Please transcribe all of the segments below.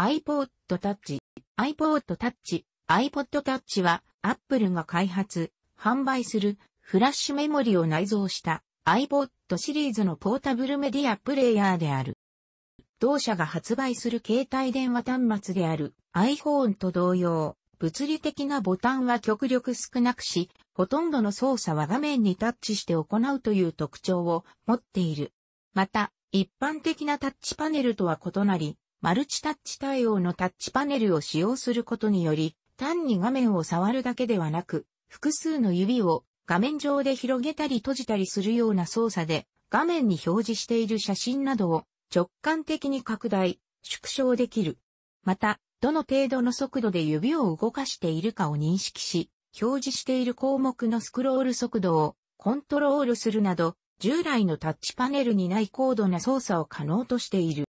iPod Touch、iPod Touch、iPod Touch は Apple が開発、販売するフラッシュメモリを内蔵した iPod シリーズのポータブルメディアプレイヤーである。同社が発売する携帯電話端末である iPhone と同様、物理的なボタンは極力少なくし、ほとんどの操作は画面にタッチして行うという特徴を持っている。また、一般的なタッチパネルとは異なり、マルチタッチ対応のタッチパネルを使用することにより、単に画面を触るだけではなく、複数の指を画面上で広げたり閉じたりするような操作で、画面に表示している写真などを直感的に拡大、縮小できる。また、どの程度の速度で指を動かしているかを認識し、表示している項目のスクロール速度をコントロールするなど、従来のタッチパネルにない高度な操作を可能としている。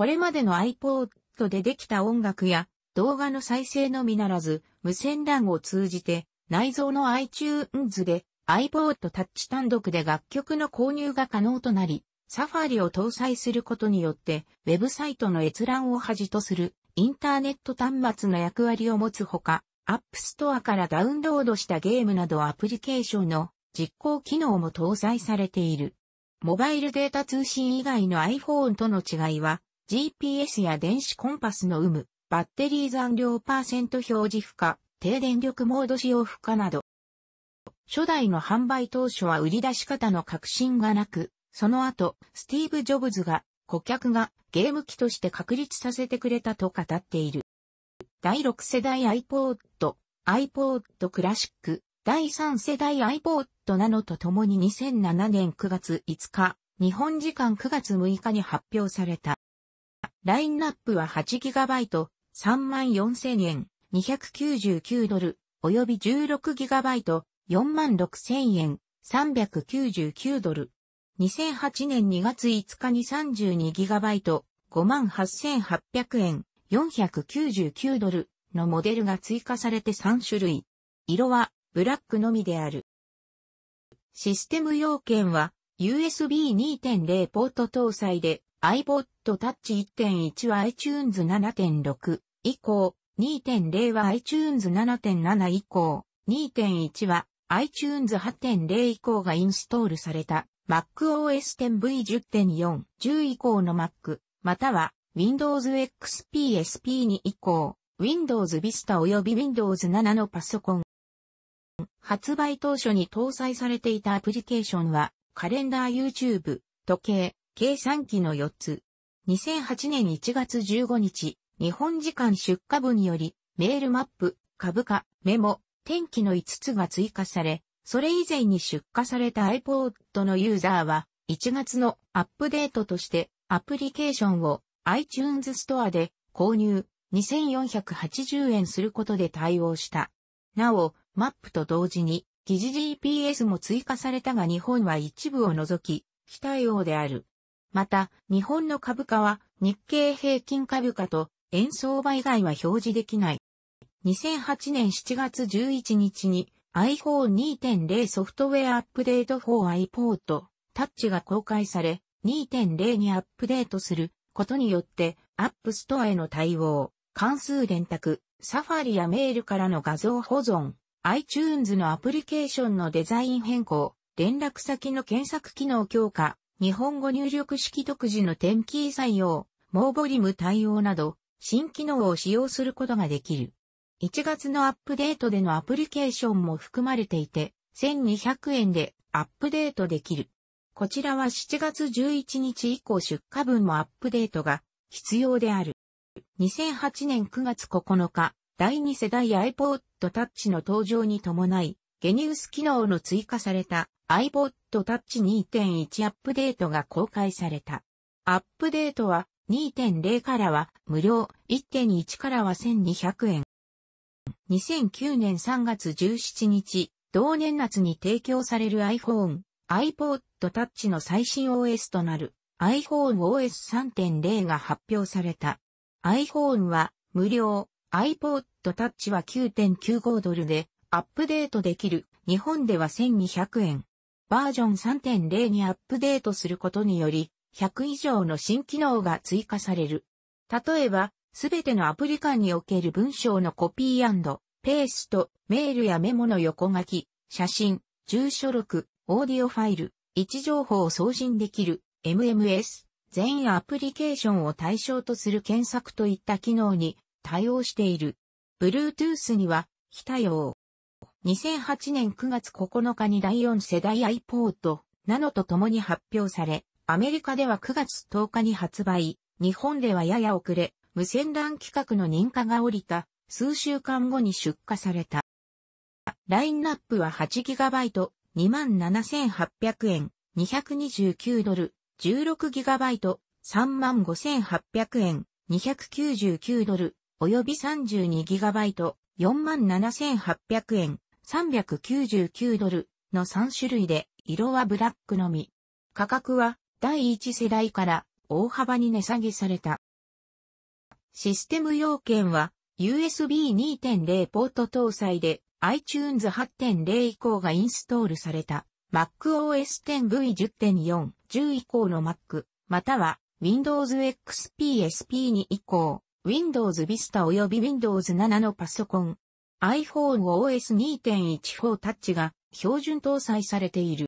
これまでの iPod でできた音楽や動画の再生のみならず、無線 LAN を通じて内蔵の iTunes で iPod Touch 単独で楽曲の購入が可能となり、サファリを搭載することによって、ウェブサイトの閲覧をはじとするインターネット端末の役割を持つほか、App Store からダウンロードしたゲームなどアプリケーションの実行機能も搭載されている。モバイルデータ通信以外の iPhone との違いは、GPS や電子コンパスの有無、バッテリー残量パーセント表示負荷、低電力モード使用負荷など。初代の販売当初は売り出し方の革新がなく、その後、スティーブ・ジョブズが、顧客がゲーム機として確立させてくれたと語っている。第6世代 iPod、iPod Classic、第3世代 iPod なのとともに2007年9月5日、日本時間9月6日に発表された。ラインナップは 8GB、34,000円、299ドル、及び 16GB、46,000円、399ドル。2008年2月5日に 32GB、58,800円、499ドルのモデルが追加されて3種類。色はブラックのみである。システム要件は USB2.0 ポート搭載で iPod Touch 1.1は iTunes 7.6以降、2.0は iTunes 7.7以降、2.1は iTunes 8.0以降がインストールされた MacOS XV10.4、10以降の Mac、または Windows XP SP2 以降、Windows Vista 及び Windows 7のパソコン。発売当初に搭載されていたアプリケーションは、カレンダー YouTube、時計、計算機の4つ。2008年1月15日、日本時間出荷部により、メールマップ、株価、メモ、天気の5つが追加され、それ以前に出荷された iPod のユーザーは、1月のアップデートとしてアプリケーションを iTunes ストアで購入2480円することで対応した。なお、マップと同時に疑似 GPS も追加されたが日本は一部を除き、非対応である。また、日本の株価は日経平均株価と円相場以外は表示できない。2008年7月11日に iPhone2.0 ソフトウェアアップデート for iPod Touch が公開され2.0にアップデートすることによって App Store への対応、関数電卓、サファリやメールからの画像保存、iTunes のアプリケーションのデザイン変更、連絡先の検索機能強化、日本語入力式独自の点キー採用、モーボリム対応など、新機能を使用することができる。1月のアップデートでのアプリケーションも含まれていて、1200円でアップデートできる。こちらは7月11日以降出荷分もアップデートが必要である。2008年9月9日、第2世代 iPod Touch の登場に伴い、ゲニウス機能の追加された iBot Touch 2.1アップデートが公開された。アップデートは2.0からは無料、1.1からは1200円。2009年3月17日、同年夏に提供される iPhone、iPod Touch の最新 OS となる iPhoneOS 3.0が発表された。iPhone は無料、iPod Touch は9.95ドルでアップデートできる。日本では1200円。バージョン3.0にアップデートすることにより、100以上の新機能が追加される。例えば、すべてのアプリ間における文章のコピーペースト、メールやメモの横書き、写真、住所録、オーディオファイル、位置情報を送信できる MMS、全アプリケーションを対象とする検索といった機能に対応している。Bluetooth には非対応。2008年9月9日に第4世代 iPod ナノと共に発表され、アメリカでは9月10日に発売、日本ではやや遅れ、無線 LAN 規格の認可が降りた、数週間後に出荷された。ラインナップは 8GB、27,800円、229ドル、16GB、35,800円、299ドル、および 32GB、47,800円、399ドルの3種類で、色はブラックのみ。価格は第1世代から大幅に値下げされた。システム要件は USB 2.0ポート搭載で iTunes 8.0以降がインストールされた MacOS 10V10.4 10以降の Mac または Windows XP SP2 以降 Windows Vista 及び Windows 7のパソコン iPhone OS 2.14タッチが標準搭載されている。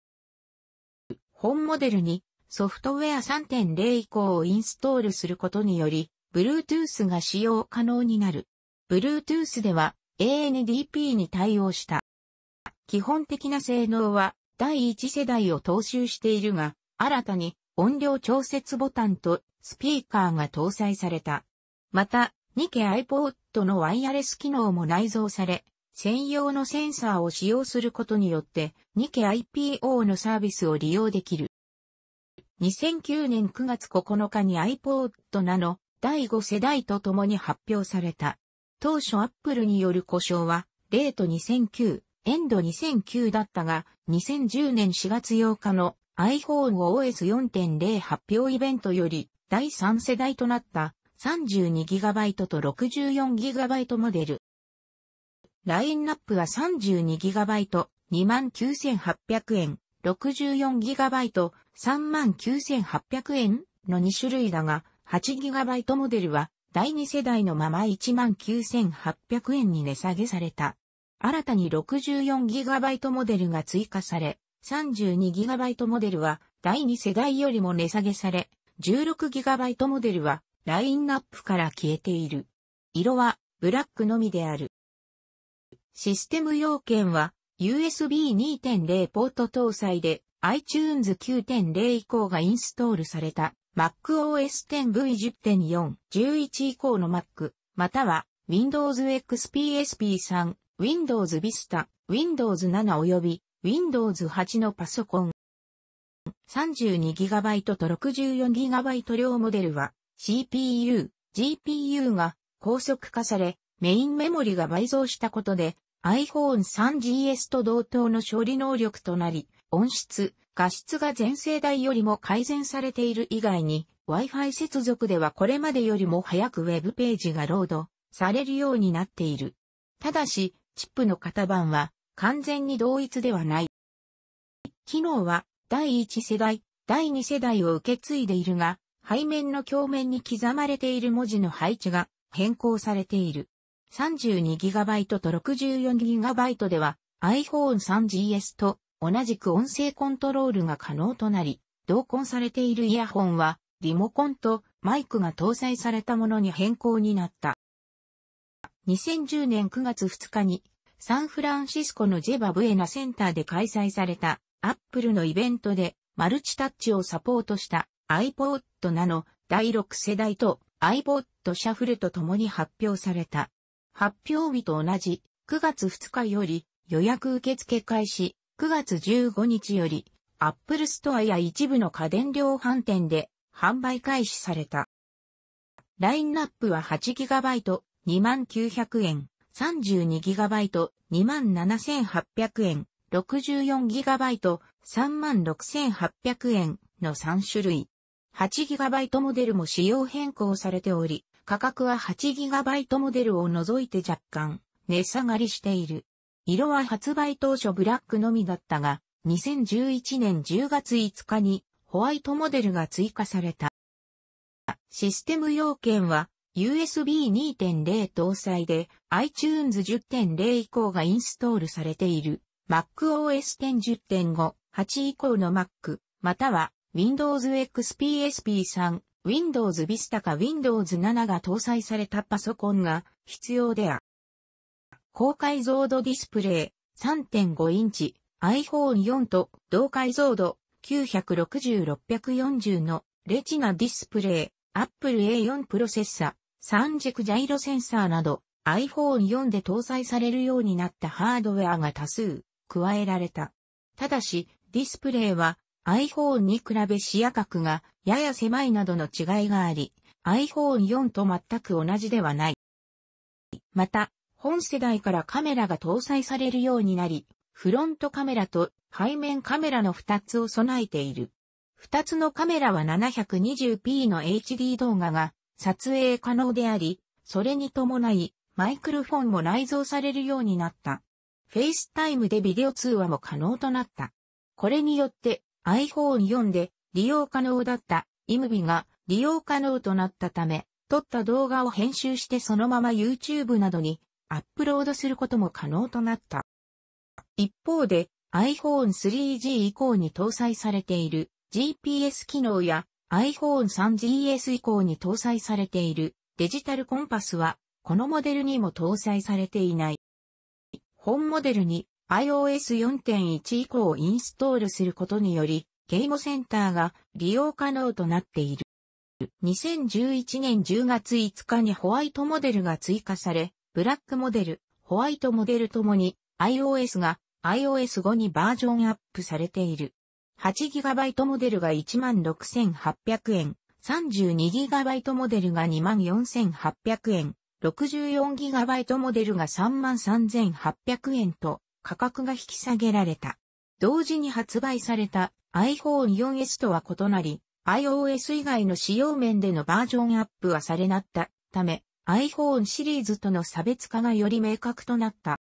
本モデルにソフトウェア3.0以降をインストールすることにより、Bluetooth が使用可能になる。Bluetooth では ANDP に対応した。基本的な性能は第1世代を踏襲しているが、新たに音量調節ボタンとスピーカーが搭載された。また、ニケ iPod のワイヤレス機能も内蔵され、専用のセンサーを使用することによって、ニケ IPO のサービスを利用できる。2009年9月9日に iPod なの第5世代と共に発表された。当初 Apple による故障は、レート2009、エンド2009だったが、2010年4月8日の iPhone OS4.0 発表イベントより第3世代となった 32GB と 64GB モデル。ラインナップは 32GB、29,800円、64GB、39,800円の2種類だが、8GB モデルは第2世代のまま19,800円に値下げされた。新たに 64GB モデルが追加され、32GB モデルは第2世代よりも値下げされ、16GB モデルはラインナップから消えている。色はブラックのみである。システム要件は USB 2.0ポート搭載で iTunes 9.0以降がインストールされた MacOS 10V10.4、11以降の Mac、または Windows XPSP3、Windows Vista、Windows 7及び Windows 8のパソコン。32GB と 64GB 両モデルは CPU、GPU が高速化され、メインメモリが倍増したことで、iPhone 3GS と同等の処理能力となり、音質、画質が前世代よりも改善されている以外に、Wi-Fi 接続ではこれまでよりも早く Web ページがロードされるようになっている。ただし、チップの型番は完全に同一ではない。機能は第1世代、第2世代を受け継いでいるが、背面の鏡面に刻まれている文字の配置が変更されている。32GB と 64GB では iPhone 3GS と同じく音声コントロールが可能となり、同梱されているイヤホンはリモコンとマイクが搭載されたものに変更になった。2010年9月2日にサンフランシスコのジェバブエナセンターで開催されたアップルのイベントでマルチタッチをサポートした iPod Nano 第6世代と iPod Shuffle と共に発表された。発表日と同じ9月2日より予約受付開始9月15日より Apple Store や一部の家電量販店で販売開始された。ラインナップは 8GB、2900円、32GB、27,800円、64GB、36,800円の3種類。8GB モデルも仕様変更されており、価格は 8GB モデルを除いて若干値下がりしている。色は発売当初ブラックのみだったが、2011年10月5日にホワイトモデルが追加された。システム要件は USB 2.0搭載で iTunes 10.0以降がインストールされている MacOS 10.10.5、8以降の Mac、または Windows XP SP3、Windows Vista か Windows 7が搭載されたパソコンが必要であ。高解像度ディスプレイ3.5インチ iPhone4 と同解像度960-640のレチナディスプレイ Apple A4 プロセッサ三軸ジャイロセンサーなど iPhone4 で搭載されるようになったハードウェアが多数加えられた。ただし、ディスプレイは iPhone に比べ視野角がやや狭いなどの違いがあり、iPhone4 と全く同じではない。また、本世代からカメラが搭載されるようになり、フロントカメラと背面カメラの2つを備えている。2つのカメラは 720p の HD 動画が撮影可能であり、それに伴い、マイクロフォンも内蔵されるようになった。FaceTime でビデオ通話も可能となった。これによって iPhone 4で利用可能だったイムビが利用可能となったため、撮った動画を編集してそのまま YouTube などにアップロードすることも可能となった。一方で iPhone 3G 以降に搭載されている GPS 機能や iPhone 3GS 以降に搭載されているデジタルコンパスはこのモデルにも搭載されていない。本モデルに iOS 4.1以降インストールすることにより、ゲームセンターが利用可能となっている。2011年10月5日にホワイトモデルが追加され、ブラックモデル、ホワイトモデルともに iOS が iOS5 にバージョンアップされている。8GB モデルが16,800円、32GB モデルが24,800円、64GB モデルが33,800円と価格が引き下げられた。同時に発売された iPhone 4S とは異なり、iOS 以外の使用面でのバージョンアップはされなったため、iPhone シリーズとの差別化がより明確となった。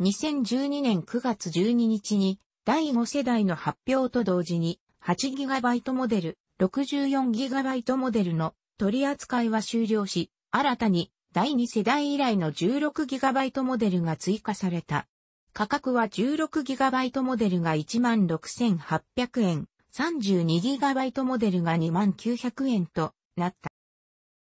2012年9月12日に第5世代の発表と同時に 8GB モデル、64GB モデルの取り扱いは終了し、新たに第2世代以来の 16GB モデルが追加された。価格は 16GB モデルが16,800円、32GB モデルが29,000円となっ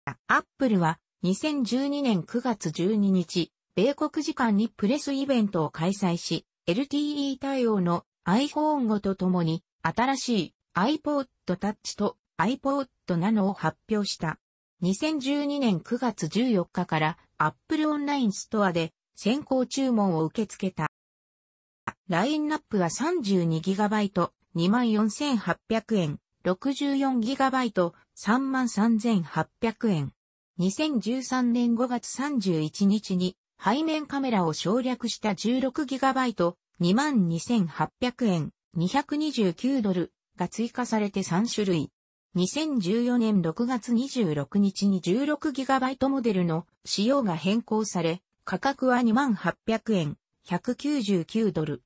た。アップルは2012年9月12日、米国時間にプレスイベントを開催し、LTE 対応の iPhone5 とともに新しい iPod Touch と iPod Nano を発表した。2012年9月14日から Apple Online Store で先行注文を受け付けた。ラインナップは 32GB、24,800円、64GB、33,800円。2013年5月31日に背面カメラを省略した 16GB、22,800円、229ドルが追加されて3種類。2014年6月26日に 16GB モデルの仕様が変更され、価格は2800円、199ドル。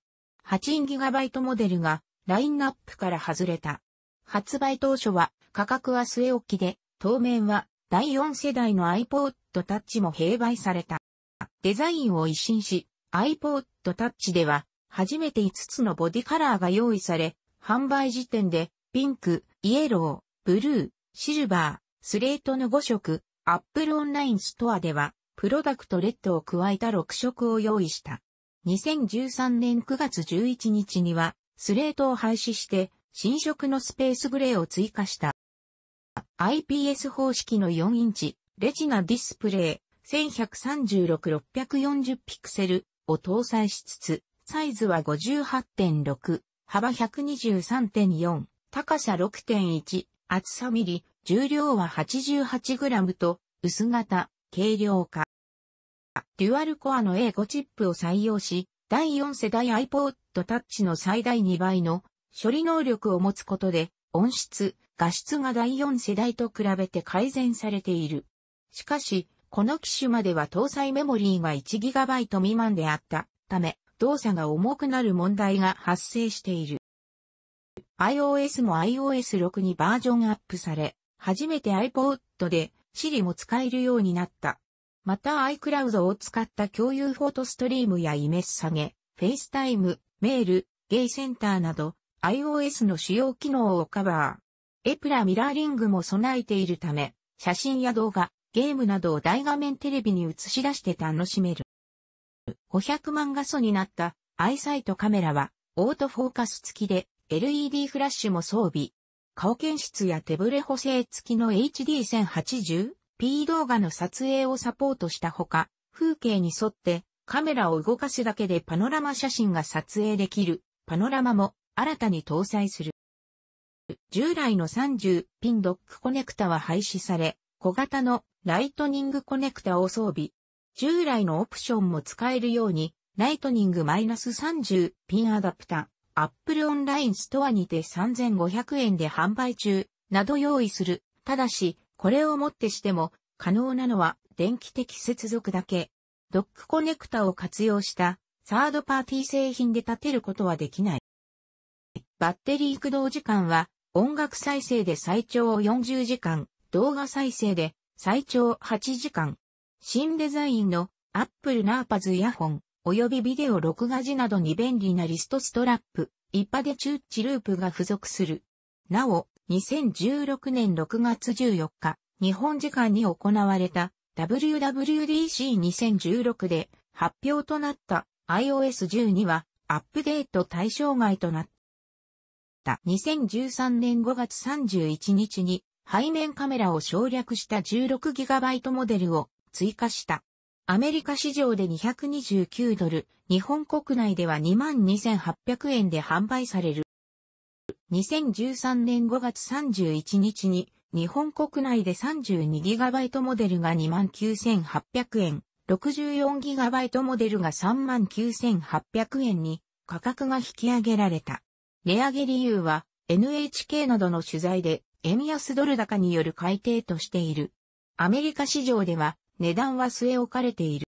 8GB モデルがラインナップから外れた。発売当初は価格は据え置きで、当面は第4世代の iPod Touch も併売された。デザインを一新し、iPod Touch では初めて5つのボディカラーが用意され、販売時点でピンク、イエロー、ブルー、シルバー、スレートの5色、Apple Online Store では、プロダクトレッドを加えた6色を用意した。2013年9月11日には、スレートを廃止して、新色のスペースグレーを追加した。IPS 方式の4インチ、レジナディスプレイ、1136-640ピクセルを搭載しつつ、サイズは58.6、幅123.4、高さ6.1、厚さミリ、重量は 88g と、薄型、軽量化。デュアルコアの A5 チップを採用し、第4世代 iPod Touch の最大2倍の処理能力を持つことで、音質、画質が第4世代と比べて改善されている。しかし、この機種までは搭載メモリーが 1GB 未満であったため、動作が重くなる問題が発生している。iOS も iOS6 にバージョンアップされ、初めて iPod で Siri も使えるようになった。また iCloud を使った共有フォトストリームやイメッサゲ、FaceTime、メール、ゲイセンターなど iOS の主要機能をカバー。エプラミラーリングも備えているため、写真や動画、ゲームなどを大画面テレビに映し出して楽しめる。500万画素になったアイサイトカメラはオートフォーカス付きで LED フラッシュも装備。顔検出や手ブレ補正付きの HD1080 P 動画の撮影をサポートしたほか、風景に沿ってカメラを動かすだけでパノラマ写真が撮影できるパノラマも新たに搭載する。従来の30ピンドックコネクタは廃止され、小型のライトニングコネクタを装備。従来のオプションも使えるように、ライトニング -30 ピンアダプタ、Apple オンラインストアにて3500円で販売中、など用意する。ただし、これをもってしても可能なのは電気的接続だけ。ドックコネクタを活用したサードパーティー製品で立てることはできない。バッテリー駆動時間は音楽再生で最長40時間、動画再生で最長8時間。新デザインの Apple Narpaz イヤホン、及びビデオ録画時などに便利なリストストラップ、一派でチュッチループが付属する。なお、2016年6月14日、日本時間に行われた WWDC2016 で発表となった iOS12 はアップデート対象外となった。2013年5月31日に背面カメラを省略した 16GB モデルを追加した。アメリカ市場で229ドル、日本国内では22,800円で販売される。2013年5月31日に、日本国内で 32GB モデルが29,800円、64GB モデルが39,800円に価格が引き上げられた。値上げ理由は NHK などの取材で円安ドル高による改定としている。アメリカ市場では値段は据え置かれている。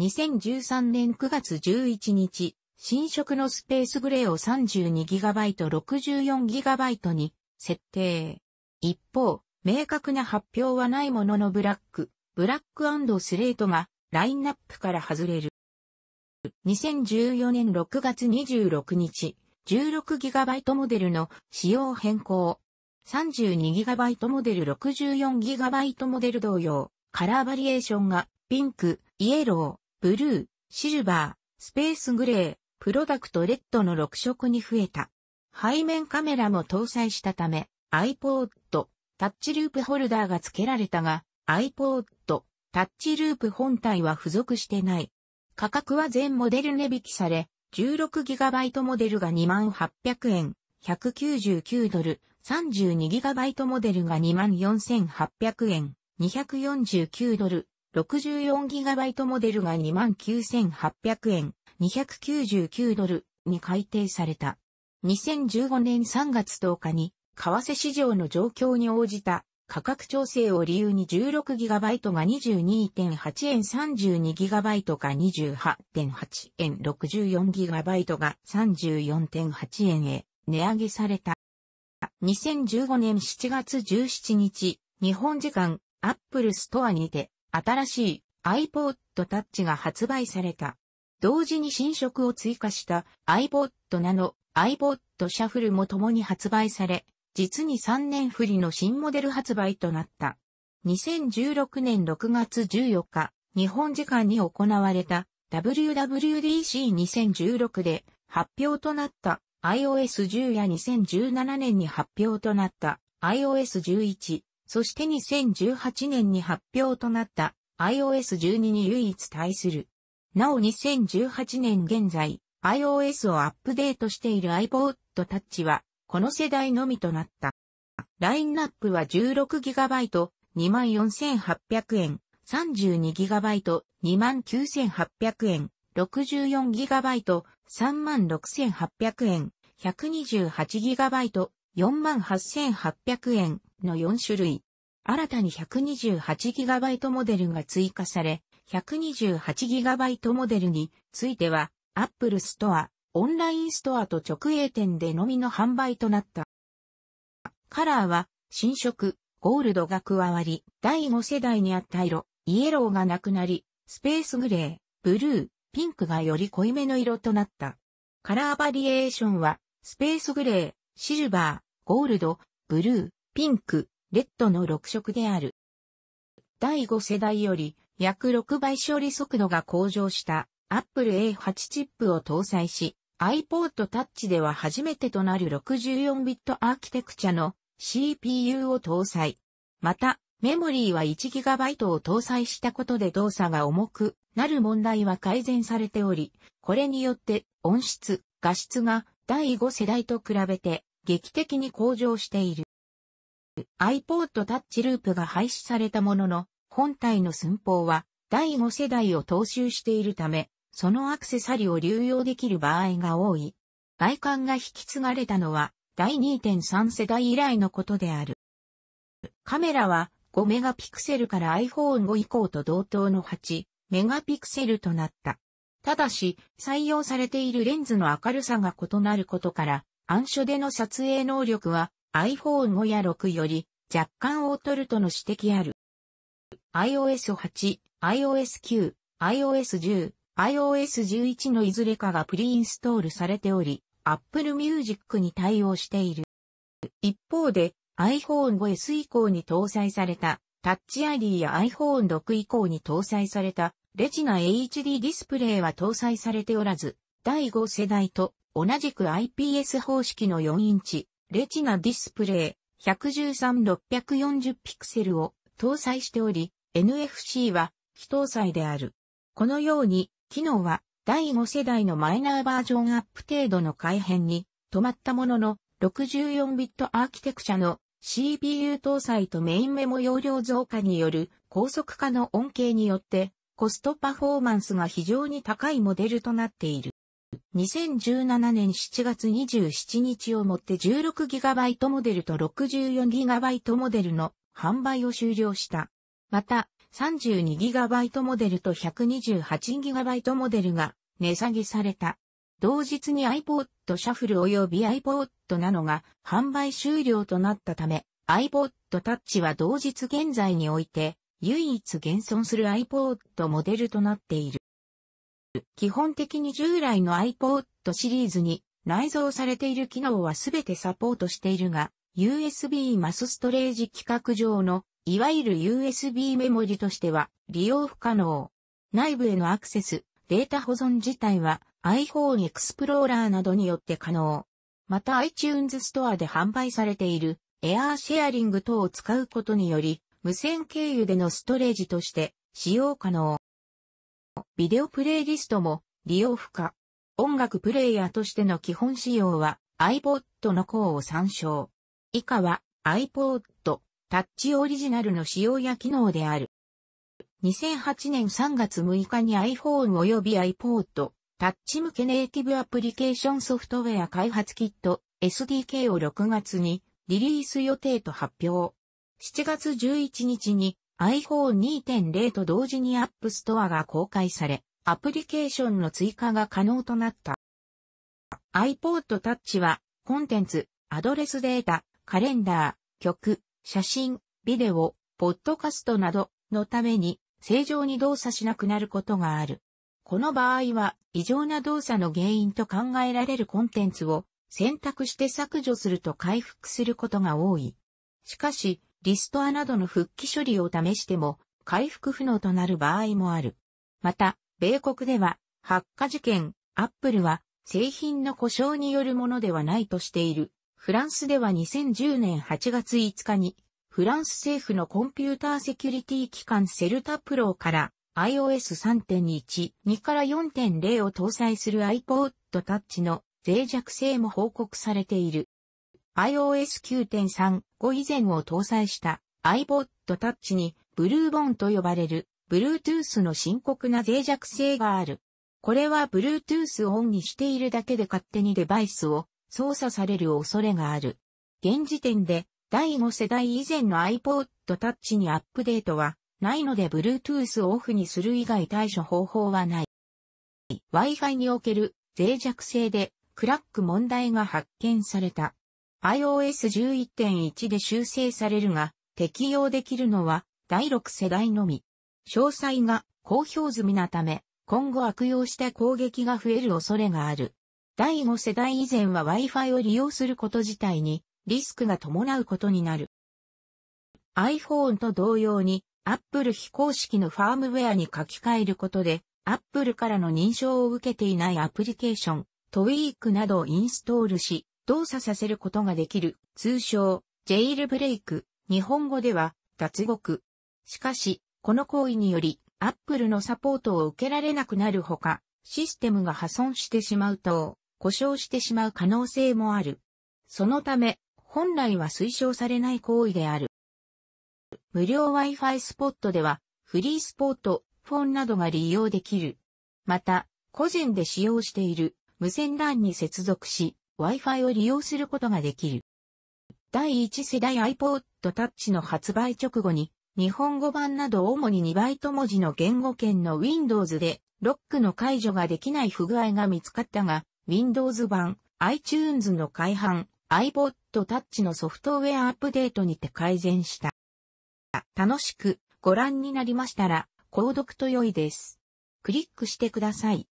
2013年9月11日、新色のスペースグレーを 32GB64GB に設定。一方、明確な発表はないもののブラック、ブラックスレートがラインナップから外れる。2014年6月26日、16GB モデルの仕様変更。32GB モデル 64GB モデル同様、カラーバリエーションがピンク、イエロー、ブルー、シルバー、スペースグレー、プロダクトレッドの6色に増えた。背面カメラも搭載したため、iPod、タッチループホルダーが付けられたが、iPod、タッチループ本体は付属してない。価格は全モデル値引きされ、16GB モデルが2800円、199ドル、32GB モデルが24,800円、249ドル、64GB モデルが29,800円、299ドルに改定された。2015年3月10日に、為替市場の状況に応じた価格調整を理由に 16GB が22.8円 32GB が28.8円 64GB が34.8円へ値上げされた。2015年7月17日、日本時間 Apple Store にて新しい iPod Touch が発売された。同時に新色を追加した i b o t n a i b o t Shuffle も共に発売され、実に3年振りの新モデル発売となった。2016年6月14日、日本時間に行われた WWDC2016 で発表となった iOS10 や2017年に発表となった iOS11、そして2018年に発表となった iOS12 に唯一対するなお2018年現在、iOS をアップデートしている iPod Touch は、この世代のみとなった。ラインナップは 16GB、24,800円、32GB、29,800円、64GB、36,800円、128GB、48,800円の4種類。新たに 128GB モデルが追加され、128GB モデルについては、Apple Store、オンラインストアと直営店でのみの販売となった。カラーは、新色、ゴールドが加わり、第5世代にあった色、イエローがなくなり、スペースグレー、ブルー、ピンクがより濃いめの色となった。カラーバリエーションは、スペースグレー、シルバー、ゴールド、ブルー、ピンク、レッドの6色である。第5世代より、約6倍処理速度が向上した Apple A8 チップを搭載し、iPod Touch では初めてとなる 64bit アーキテクチャの CPU を搭載。また、メモリーは 1GB を搭載したことで動作が重くなる問題は改善されており、これによって音質、画質が第5世代と比べて劇的に向上している。iPod Touch ループが廃止されたものの、本体の寸法は第5世代を踏襲しているため、そのアクセサリを流用できる場合が多い。外観が引き継がれたのは第2.3世代以来のことである。カメラは5メガピクセルから iPhone5 以降と同等の8メガピクセルとなった。ただし、採用されているレンズの明るさが異なることから、暗所での撮影能力は iPhone5 や6より若干劣るとの指摘ある。iOS 8、iOS 9、iOS 10、iOS 11のいずれかがプリインストールされており、Apple Music に対応している。一方で iPhone5S 以降に搭載されたタッチ ID や iPhone6 以降に搭載されたレチナ HD ディスプレイは搭載されておらず、第5世代と同じく IPS 方式の4インチレチナディスプレイ113640ピクセルを搭載しており、NFC は非搭載である。このように、機能は第5世代のマイナーバージョンアップ程度の改変に止まったものの、64ビットアーキテクチャの CPU 搭載とメインメモ容量増加による高速化の恩恵によってコストパフォーマンスが非常に高いモデルとなっている。2017年7月27日をもって 16GB モデルと 64GB モデルの販売を終了した。また、32GB モデルと 128GB モデルが値下げされた。同日に iPod Shuffle 及び iPod Nano が販売終了となったため、iPod Touch は同日現在において唯一現存する iPod モデルとなっている。基本的に従来の iPod シリーズに内蔵されている機能はすべてサポートしているが、USB マスストレージ規格上のいわゆる USB メモリとしては利用不可能。内部へのアクセス、データ保存自体は iPhone Explorer などによって可能。また iTunes Store で販売されている Air シェアリング等を使うことにより、無線経由でのストレージとして使用可能。ビデオプレイリストも利用不可。音楽プレイヤーとしての基本仕様は iPod の項を参照。以下は iPod タッチオリジナルの仕様や機能である。2008年3月6日に iPhone 及び iPod、タッチ向けネイティブアプリケーションソフトウェア開発キット SDK を6月にリリース予定と発表。7月11日に iPhone2.0 と同時に App Store が公開され、アプリケーションの追加が可能となった。iPod Touch は、コンテンツ、アドレスデータ、カレンダー、曲、写真、ビデオ、ポッドカストなどのために正常に動作しなくなることがある。この場合は異常な動作の原因と考えられるコンテンツを選択して削除すると回復することが多い。しかし、リストアなどの復帰処理を試しても回復不能となる場合もある。また、米国では発火事件、アップルは製品の故障によるものではないとしているフランスでは2010年8月5日に、フランス政府のコンピューターセキュリティ機関セルタプロから iOS 3.1、2から4.0を搭載する iPod Touch の脆弱性も報告されている。iOS 9.3、5以前を搭載した iPod Touch にブルーボンと呼ばれる Bluetooth の深刻な脆弱性がある。これは Bluetooth をオンにしているだけで勝手にデバイスを操作される恐れがある。現時点で第5世代以前の iPod Touch にアップデートはないので Bluetooth をオフにする以外対処方法はない。Wi-Fi における脆弱性でクラック問題が発見された。iOS 11.1で修正されるが適用できるのは第6世代のみ。詳細が公表済みなため今後悪用した攻撃が増える恐れがある。第5世代以前は Wi-Fi を利用すること自体にリスクが伴うことになる。iPhone と同様に Apple 非公式のファームウェアに書き換えることで Apple からの認証を受けていないアプリケーション、トウィークなどをインストールし動作させることができる通称ジェイルブレイク、日本語では脱獄。しかし、この行為により Apple のサポートを受けられなくなるほか、システムが破損してしまうと、故障してしまう可能性もある。そのため、本来は推奨されない行為である。無料 Wi-Fi スポットでは、フリースポット、フォンなどが利用できる。また、個人で使用している無線 LAN に接続し、Wi-Fi を利用することができる。第1世代 iPod Touch の発売直後に、日本語版など主に2バイト文字の言語圏の Windows で、ロックの解除ができない不具合が見つかったが、Windows 版、iTunes の改版、iPod Touch のソフトウェアアップデートにて改善した。楽しくご覧になりましたら、購読と良いです。クリックしてください。